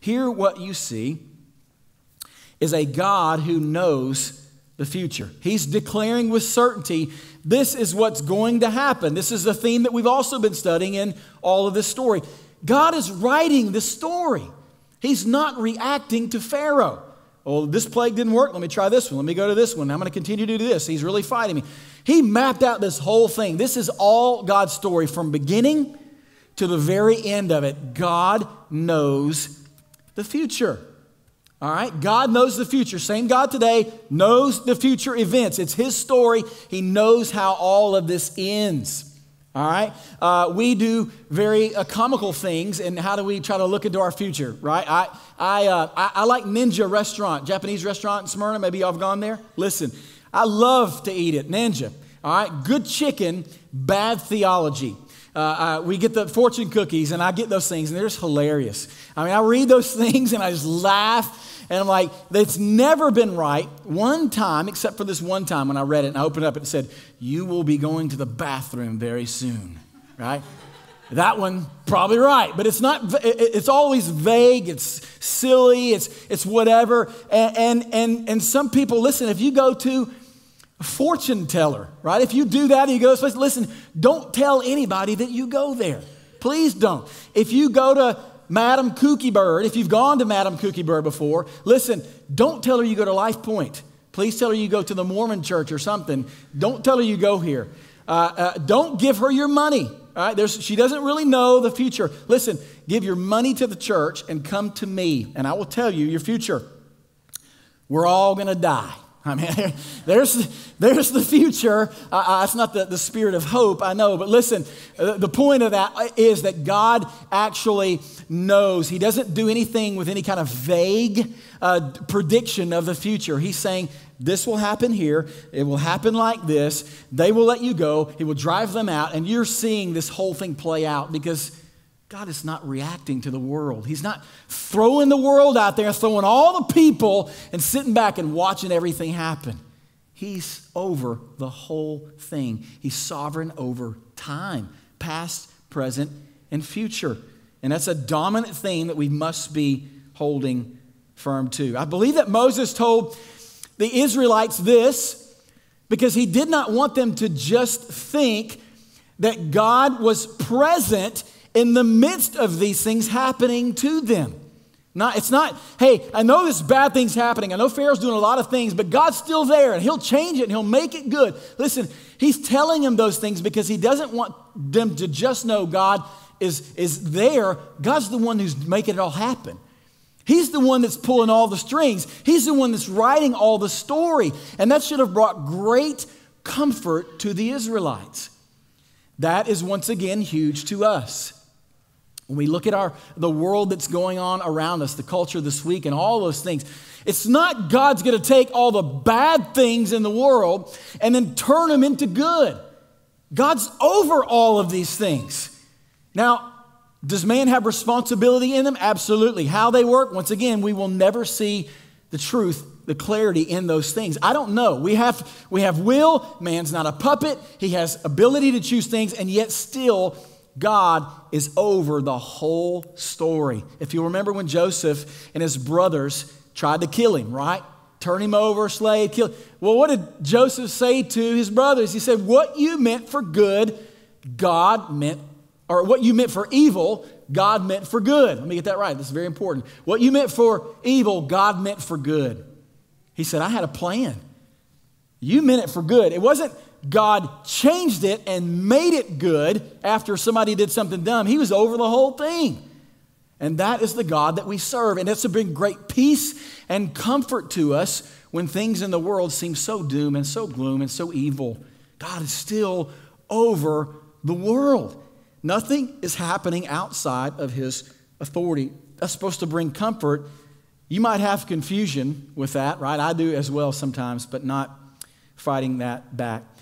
Here, what you see is a God who knows the future. He's declaring with certainty this is what's going to happen. This is the theme that we've also been studying in all of this story. God is writing the story, He's not reacting to Pharaoh. Well, oh, this plague didn't work. Let me try this one. Let me go to this one. I'm going to continue to do this. He's really fighting me. He mapped out this whole thing. This is all God's story from beginning to the very end of it. God knows the future. All right? God knows the future. Same God today knows the future events. It's His story. He knows how all of this ends. All right? Uh, we do very uh, comical things, and how do we try to look into our future, right? I, I, uh, I, I, like Ninja Restaurant, Japanese restaurant in Smyrna. Maybe y'all have gone there. Listen, I love to eat it. Ninja. All right, good chicken, bad theology. Uh, uh, we get the fortune cookies, and I get those things, and they're just hilarious. I mean, I read those things and I just laugh, and I'm like, that's never been right. One time, except for this one time when I read it, and I opened it up and it said, You will be going to the bathroom very soon, right? that one probably right but it's not it's always vague it's silly it's it's whatever and, and and and some people listen if you go to fortune teller, right? If you do that, you go to Listen, don't tell anybody that you go there. Please don't. If you go to Madam Kooky Bird, if you've gone to Madam Kooky Bird before, listen, don't tell her you go to Life Point. Please tell her you go to the Mormon church or something. Don't tell her you go here. Uh, uh, don't give her your money. All right, There's, she doesn't really know the future. Listen, give your money to the church and come to me, and I will tell you your future. We're all going to die. I mean, there's, there's the future. Uh, it's not the, the spirit of hope, I know, but listen, uh, the point of that is that God actually knows. He doesn't do anything with any kind of vague uh, prediction of the future. He's saying, this will happen here. It will happen like this. They will let you go. He will drive them out. And you're seeing this whole thing play out because God is not reacting to the world. He's not throwing the world out there, throwing all the people and sitting back and watching everything happen. He's over the whole thing. He's sovereign over time, past, present, and future. And that's a dominant theme that we must be holding firm to. I believe that Moses told the Israelites this because he did not want them to just think that God was present in the midst of these things happening to them. Not, it's not, hey, I know this bad thing's happening. I know Pharaoh's doing a lot of things, but God's still there and he'll change it and he'll make it good. Listen, he's telling them those things because he doesn't want them to just know God is, is there. God's the one who's making it all happen. He's the one that's pulling all the strings. He's the one that's writing all the story. And that should have brought great comfort to the Israelites. That is once again huge to us. When we look at our, the world that's going on around us, the culture this week, and all those things, it's not God's going to take all the bad things in the world and then turn them into good. God's over all of these things. Now, does man have responsibility in them? Absolutely. How they work, once again, we will never see the truth, the clarity in those things. I don't know. We have, we have will. Man's not a puppet. He has ability to choose things, and yet still, God is over the whole story. If you remember when Joseph and his brothers tried to kill him, right? Turn him over, slay, kill. Well, what did Joseph say to his brothers? He said, What you meant for good, God meant, or what you meant for evil, God meant for good. Let me get that right. This is very important. What you meant for evil, God meant for good. He said, I had a plan. You meant it for good. It wasn't God changed it and made it good after somebody did something dumb. He was over the whole thing. And that is the God that we serve. And it's been great peace and comfort to us when things in the world seem so doom and so gloom and so evil. God is still over the world. Nothing is happening outside of his authority. That's supposed to bring comfort. You might have confusion with that, right? I do as well sometimes, but not fighting that back.